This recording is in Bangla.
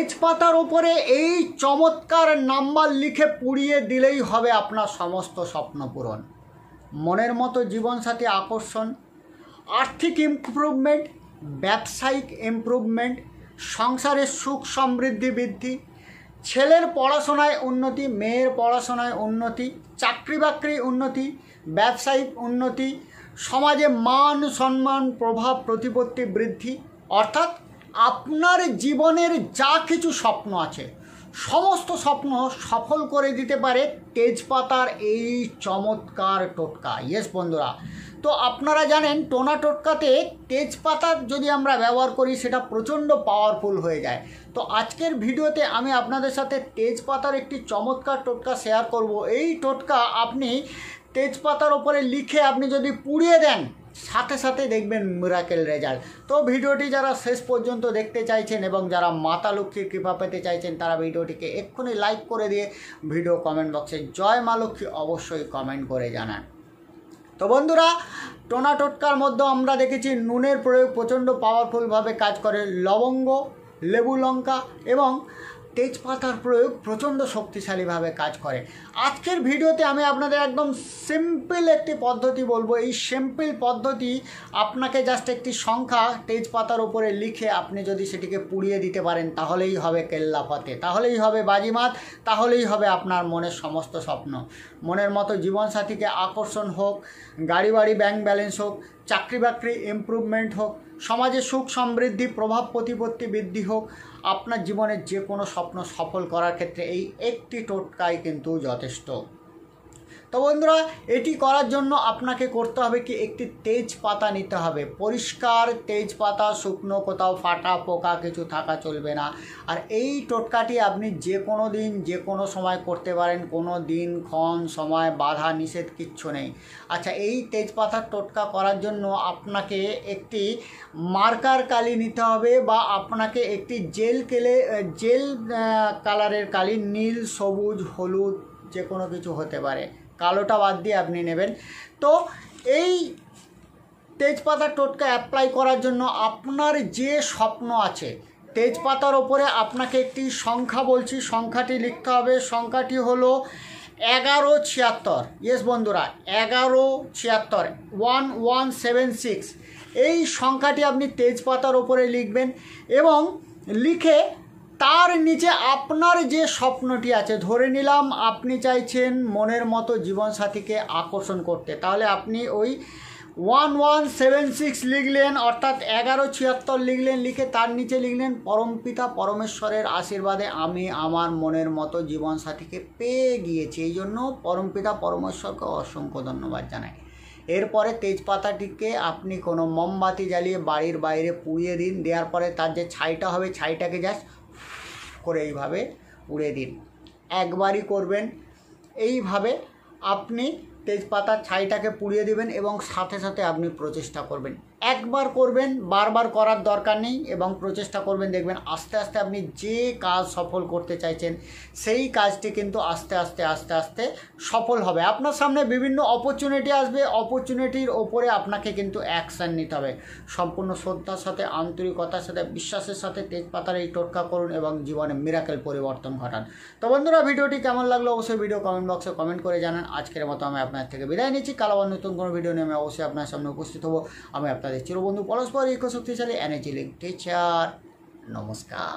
তেজপাতার ওপরে এই চমৎকার নাম্বার লিখে পুড়িয়ে দিলেই হবে আপনার সমস্ত স্বপ্ন পূরণ মনের মতো জীবনসাথী আকর্ষণ আর্থিক ইম্প্রুভমেন্ট ব্যবসায়িক ইম্প্রুভমেন্ট সংসারের সুখ সমৃদ্ধি বৃদ্ধি ছেলের পড়াশোনায় উন্নতি মেয়ের পড়াশোনায় উন্নতি চাকরি বাকরি উন্নতি ব্যবসায়িক উন্নতি সমাজে মান সম্মান প্রভাব প্রতিপত্তি বৃদ্ধি অর্থাৎ আপনার জীবনের যা কিছু স্বপ্ন আছে সমস্ত স্বপ্ন সফল করে দিতে পারে তেজপাতার এই চমৎকার টোটকা ইয়েস বন্ধুরা তো আপনারা জানেন টোনা টোটকাতে তেজপাতা যদি আমরা ব্যবহার করি সেটা প্রচণ্ড পাওয়ারফুল হয়ে যায় তো আজকের ভিডিওতে আমি আপনাদের সাথে তেজপাতার একটি চমৎকার টোটকা শেয়ার করব এই টোটকা আপনি তেজপাতার ওপরে লিখে আপনি যদি পুড়িয়ে দেন সাথে সাথে দেখবেন মিরাকেল রেজাল্ট তো ভিডিওটি যারা শেষ পর্যন্ত দেখতে চাইছেন এবং যারা মাতা লক্ষ্মীর কৃপা পেতে চাইছেন তারা ভিডিওটিকে এক্ষুনি লাইক করে দিয়ে ভিডিও কমেন্ট বক্সে জয় মা লক্ষ্মী অবশ্যই কমেন্ট করে জানান তো বন্ধুরা টোনা টোটকার মধ্যে আমরা দেখেছি নুনের প্রয়োগ প্রচণ্ড পাওয়ারফুলভাবে কাজ করে লবঙ্গ লেবু লঙ্কা এবং তেজপাতার প্রয়োগ প্রচণ্ড শক্তিশালীভাবে কাজ করে আজকের ভিডিওতে আমি আপনাদের একদম সিম্পল একটি পদ্ধতি বলবো এই সিম্পল পদ্ধতি আপনাকে জাস্ট একটি সংখ্যা তেজপাতার উপরে লিখে আপনি যদি সেটিকে পুড়িয়ে দিতে পারেন তাহলেই হবে কেল্লাফতে তাহলেই হবে বাজিমাত তাহলেই হবে আপনার মনের সমস্ত স্বপ্ন মনের মতো জীবনসাথীকে আকর্ষণ হোক গাড়ি বাড়ি ব্যাংক ব্যালেন্স হোক চাকরি বাকরি ইম্প্রুভমেন্ট হোক সমাজে সুখ সমৃদ্ধি প্রভাব প্রতিপত্তি বৃদ্ধি হোক আপনার জীবনের যে কোনো স্বপ্ন সফল করার ক্ষেত্রে এই একটি টোটকাই কিন্তু যথেষ্ট তো বন্ধুরা এটি করার জন্য আপনাকে করতে হবে কি একটি তেজপাতা নিতে হবে পরিষ্কার তেজপাতা শুকনো কোথাও ফাটা পোকা কিছু থাকা চলবে না আর এই টোটকাটি আপনি যে কোনো দিন যে কোনো সময় করতে পারেন কোনো দিন ক্ষণ সময় বাধা নিষেধ কিচ্ছু নেই আচ্ছা এই তেজপাতার টোটকা করার জন্য আপনাকে একটি মার্কার কালি নিতে হবে বা আপনাকে একটি জেল কেলে জেল কালারের কালি নীল সবুজ হলুদ যে কোনো কিছু হতে পারে কালোটা বাদ দিয়ে আপনি নেবেন তো এই তেজপাতা টোটকা অ্যাপ্লাই করার জন্য আপনার যে স্বপ্ন আছে তেজপাতার ওপরে আপনাকে একটি সংখ্যা বলছি সংখ্যাটি লিখতে হবে সংখ্যাটি হলো এগারো ছিয়াত্তর ইয়েস বন্ধুরা এগারো ছিয়াত্তর ওয়ান ওয়ান সেভেন সিক্স এই সংখ্যাটি আপনি তেজপাতার ওপরে লিখবেন এবং লিখে তার নিচে আপনার যে স্বপ্নটি আছে ধরে নিলাম আপনি চাইছেন মনের মতো জীবনসাথীকে আকর্ষণ করতে তাহলে আপনি ওই ওয়ান ওয়ান সেভেন সিক্স লিখলেন অর্থাৎ এগারো ছিয়াত্তর লিখলেন লিখে তার নিচে লিখলেন পরমপিতা পরমেশ্বরের আশীর্বাদে আমি আমার মনের মতো জীবনসাথীকে পেয়ে গিয়েছি এই জন্য পরমপিতা পরমেশ্বরকে অসংখ্য ধন্যবাদ জানাই এরপরে তেজপাতাটিকে আপনি কোনো মোমবাতি জ্বালিয়ে বাড়ির বাইরে পুড়িয়ে দিন দেওয়ার পরে তার যে ছাইটা হবে ছাইটাকে জাস্ট করে এইভাবে উড়ে দিন একবারই করবেন এইভাবে আপনি তেজপাতার ছাইটাকে পুড়িয়ে দেবেন এবং সাথে সাথে আপনি প্রচেষ্টা করবেন একবার করবেন বারবার করার দরকার নেই এবং প্রচেষ্টা করবেন দেখবেন আস্তে আস্তে আপনি যে কাজ সফল করতে চাইছেন সেই কাজটি কিন্তু আস্তে আস্তে আস্তে আস্তে সফল হবে আপনার সামনে বিভিন্ন অপরচুনিটি আসবে অপরচুনিটির ওপরে আপনাকে কিন্তু অ্যাকশান নিতে হবে সম্পূর্ণ শ্রদ্ধার সাথে আন্তরিকতার সাথে বিশ্বাসের সাথে তেজপাতার এই টোটকা করুন এবং জীবনে মিরাকেল পরিবর্তন ঘটান তো বন্ধুরা ভিডিওটি কেমন লাগলো অবশ্যই ভিডিও কমেন্ট বক্সে কমেন্ট করে জানান আজকের মতো আমি আপনার থেকে বিদায় নিচ্ছি কাল আবার নতুন কোনো ভিডিও নিয়ে আমি অবশ্যই আপনার সামনে উপস্থিত হবো আমি আপনাদের চিরবন্ধু পরস্পর ইকো শক্তিশালী এনার্জি লিঙ্ক টিচার নমস্কার